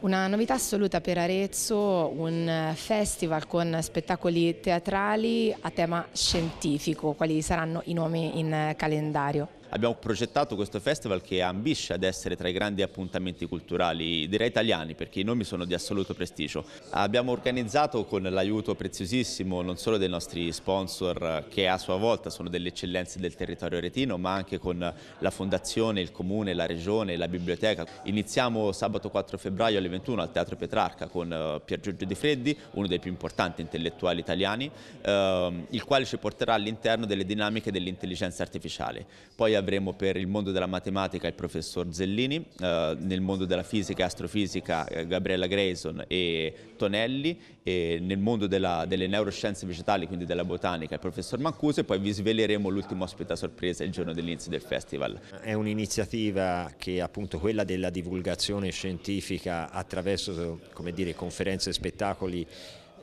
Una novità assoluta per Arezzo, un eh, festival con spettacoli teatrali a tema scientifico, quali saranno i nomi in eh, calendario. Abbiamo progettato questo festival che ambisce ad essere tra i grandi appuntamenti culturali, direi italiani, perché i nomi sono di assoluto prestigio. Abbiamo organizzato con l'aiuto preziosissimo non solo dei nostri sponsor, che a sua volta sono delle eccellenze del territorio retino, ma anche con la fondazione, il comune, la regione, la biblioteca. Iniziamo sabato 4 febbraio alle 21 al Teatro Petrarca con eh, Pier Giorgio Di Freddi, uno dei più importanti intellettuali italiani, ehm, il quale ci porterà all'interno delle dinamiche dell'intelligenza artificiale. Poi avremo per il mondo della matematica il professor Zellini, eh, nel mondo della fisica e astrofisica eh, Gabriella Grayson e Tonelli, e nel mondo della, delle neuroscienze vegetali, quindi della botanica, il professor Mancuso e poi vi sveleremo l'ultimo ospite a sorpresa il giorno dell'inizio del festival. È un'iniziativa che è appunto quella della divulgazione scientifica attraverso dire, conferenze e spettacoli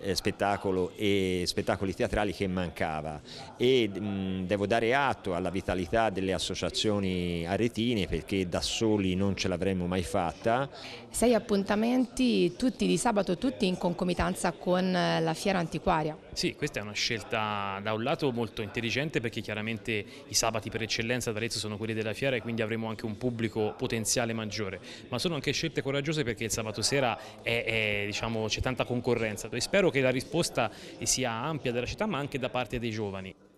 eh, spettacolo e spettacoli teatrali che mancava e mh, devo dare atto alla vitalità delle associazioni aretine perché da soli non ce l'avremmo mai fatta. Sei appuntamenti tutti di sabato, tutti in concomitanza con eh, la fiera antiquaria. Sì, questa è una scelta da un lato molto intelligente perché chiaramente i sabati per eccellenza ad Arezzo sono quelli della fiera e quindi avremo anche un pubblico potenziale maggiore, ma sono anche scelte coraggiose perché il sabato sera diciamo, c'è diciamo, tanta concorrenza e spero che che la risposta sia ampia della città ma anche da parte dei giovani.